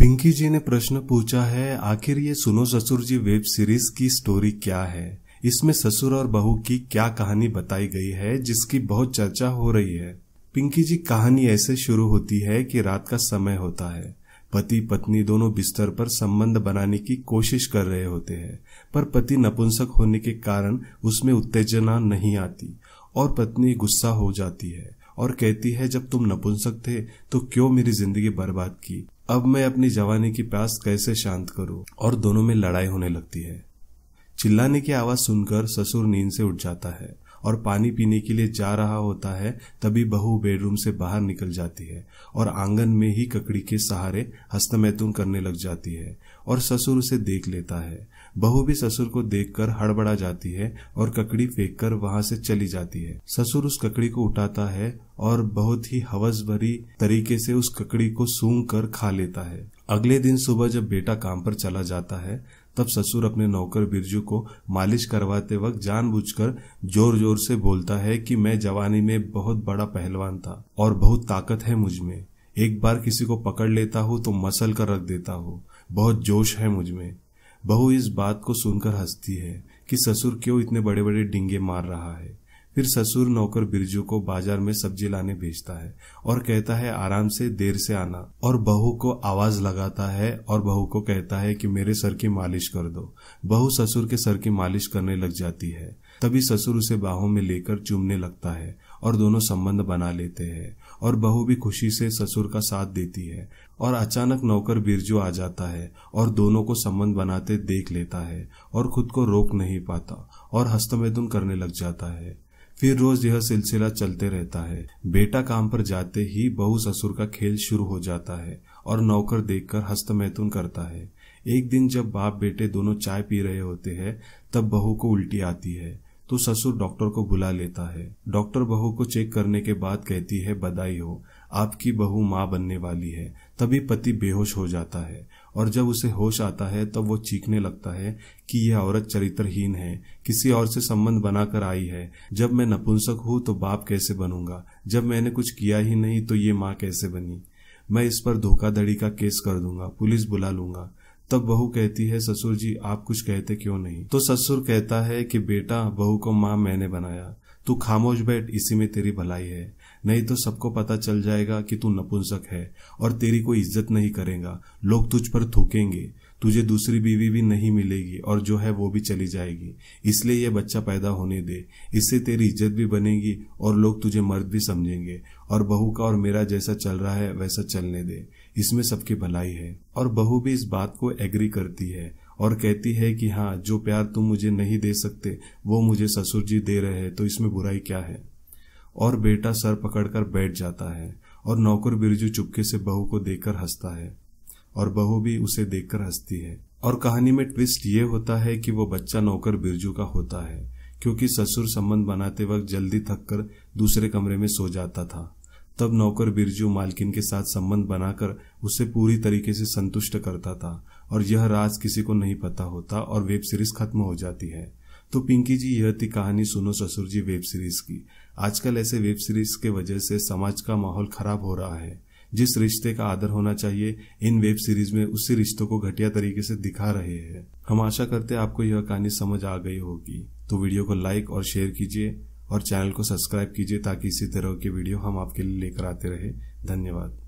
पिंकी जी ने प्रश्न पूछा है आखिर ये सुनो ससुर जी वेब सीरीज की स्टोरी क्या है इसमें ससुर और बहू की क्या कहानी बताई गई है जिसकी बहुत चर्चा हो रही है पिंकी जी कहानी ऐसे शुरू होती है कि रात का समय होता है पति पत्नी दोनों बिस्तर पर संबंध बनाने की कोशिश कर रहे होते हैं पर पति नपुंसक होने के कारण उसमें उत्तेजना नहीं आती और पत्नी गुस्सा हो जाती है और कहती है जब तुम नपुंसक थे तो क्यों मेरी जिंदगी बर्बाद की अब मैं अपनी जवानी की प्यास कैसे शांत करूं और दोनों में लड़ाई होने लगती है चिल्लाने की आवाज सुनकर ससुर नींद से उठ जाता है और पानी पीने के लिए जा रहा होता है तभी बहू बेडरूम से बाहर निकल जाती है और आंगन में ही ककड़ी के सहारे हस्तमैथुन करने लग जाती है और ससुर उसे देख लेता है बहू भी ससुर को देखकर हड़बड़ा जाती है और ककड़ी फेंक कर वहां से चली जाती है ससुर उस ककड़ी को उठाता है और बहुत ही हवस भरी तरीके से उस ककड़ी को सूंघ कर खा लेता है अगले दिन सुबह जब बेटा काम पर चला जाता है तब ससुर अपने नौकर बिरजू को मालिश करवाते वक्त जानबूझकर जोर जोर से बोलता है कि मैं जवानी में बहुत बड़ा पहलवान था और बहुत ताकत है मुझ में एक बार किसी को पकड़ लेता हूँ तो मसल कर रख देता हूँ बहुत जोश है मुझ में बहू इस बात को सुनकर हंसती है कि ससुर क्यों इतने बड़े बड़े डिंगे मार रहा है फिर ससुर नौकर बिरजू को बाजार में सब्जी लाने भेजता है और कहता है आराम से देर से आना और बहू को आवाज लगाता है और बहू को कहता है कि मेरे सर की मालिश कर दो बहू ससुर के सर की मालिश करने लग जाती है तभी ससुर उसे बाहों में लेकर चूमने लगता है और दोनों संबंध बना लेते हैं और बहू भी खुशी से ससुर का साथ देती है और अचानक नौकर बिरजू आ जाता है और दोनों को संबंध बनाते देख लेता है और खुद को रोक नहीं पाता और हस्तमेदुन करने लग जाता है फिर रोज यह सिलसिला चलते रहता है बेटा काम पर जाते ही बहू ससुर का खेल शुरू हो जाता है और नौकर देखकर हस्तमैथुन करता है एक दिन जब बाप बेटे दोनों चाय पी रहे होते हैं तब बहू को उल्टी आती है तो ससुर डॉक्टर को बुला लेता है डॉक्टर बहू को चेक करने के बाद कहती है बधाई हो आपकी बहू माँ बनने वाली है तभी पति बेहोश हो जाता है और जब उसे होश आता है तब तो वो चीखने लगता है कि यह औरत चरित्रहीन है किसी और से संबंध बनाकर आई है जब मैं नपुंसक हूं तो बाप कैसे बनूंगा जब मैंने कुछ किया ही नहीं तो ये माँ कैसे बनी मैं इस पर धोखाधड़ी का केस कर दूंगा पुलिस बुला लूंगा तब बहू कहती है ससुर जी आप कुछ कहते क्यों नहीं तो ससुर कहता है कि बेटा बहू को माँ मैंने बनाया तू खामोश बैठ इसी में तेरी भलाई है नहीं तो सबको पता चल जाएगा कि तू नपुंसक है और तेरी कोई इज्जत नहीं करेगा लोग तुझ पर थूकेंगे तुझे दूसरी बीवी भी नहीं मिलेगी और जो है वो भी चली जाएगी इसलिए यह बच्चा पैदा होने दे इससे तेरी इज्जत भी बनेगी और लोग तुझे मर्द भी समझेंगे और बहू का और मेरा जैसा चल रहा है वैसा चलने दे इसमें सबकी भलाई है और बहू भी इस बात को एग्री करती है और कहती है कि हाँ जो प्यार तुम मुझे नहीं दे सकते वो मुझे ससुर जी दे रहे हैं तो इसमें बुराई क्या है और बेटा सर पकड़कर बैठ जाता है और नौकर बिरजू चुपके से बहू को देखकर हंसता है और बहू भी उसे देखकर हंसती है और कहानी में ट्विस्ट ये होता है कि वो बच्चा नौकर बिरजू का होता है क्योंकि ससुर संबंध बनाते वक्त जल्दी थककर दूसरे कमरे में सो जाता था तब नौकर बिरजू मालकिन के साथ संबंध बनाकर उसे पूरी तरीके से संतुष्ट करता था और यह राज किसी को नहीं पता होता और वेब सीरीज खत्म हो जाती है तो पिंकी जी यह थी कहानी सुनो ससुर जी वेब सीरीज की आजकल ऐसे वेब सीरीज के वजह से समाज का माहौल खराब हो रहा है जिस रिश्ते का आदर होना चाहिए इन वेब सीरीज में उसी रिश्तों को घटिया तरीके से दिखा रहे हैं हम आशा करते हैं आपको यह कहानी समझ आ गई होगी तो वीडियो को लाइक और शेयर कीजिए और चैनल को सब्सक्राइब कीजिए ताकि इसी तरह के वीडियो हम आपके लिए लेकर आते रहे धन्यवाद